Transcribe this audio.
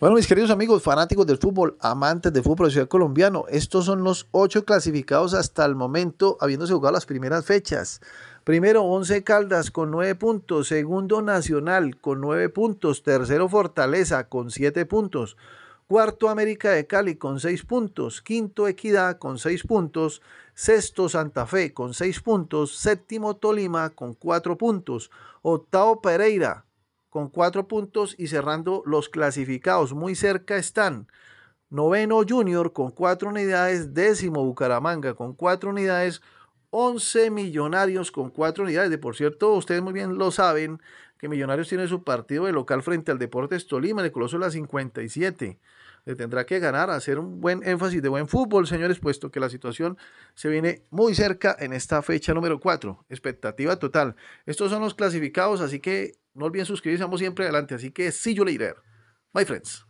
Bueno, mis queridos amigos, fanáticos del fútbol, amantes del fútbol ciudad colombiano, estos son los ocho clasificados hasta el momento, habiéndose jugado las primeras fechas. Primero, Once Caldas con nueve puntos. Segundo, Nacional con nueve puntos. Tercero, Fortaleza con siete puntos. Cuarto, América de Cali con seis puntos. Quinto, Equidad con seis puntos. Sexto, Santa Fe con seis puntos. Séptimo, Tolima con cuatro puntos. Octavo, Pereira con cuatro puntos y cerrando los clasificados. Muy cerca están noveno Junior con cuatro unidades, décimo Bucaramanga con cuatro unidades, once Millonarios con cuatro unidades. De por cierto, ustedes muy bien lo saben que Millonarios tiene su partido de local frente al Deportes Tolima, el Coloso la 57. Le tendrá que ganar, hacer un buen énfasis de buen fútbol, señores, puesto que la situación se viene muy cerca en esta fecha número 4. Expectativa total. Estos son los clasificados, así que no olviden suscribirse, vamos siempre adelante. Así que, see you later, my friends.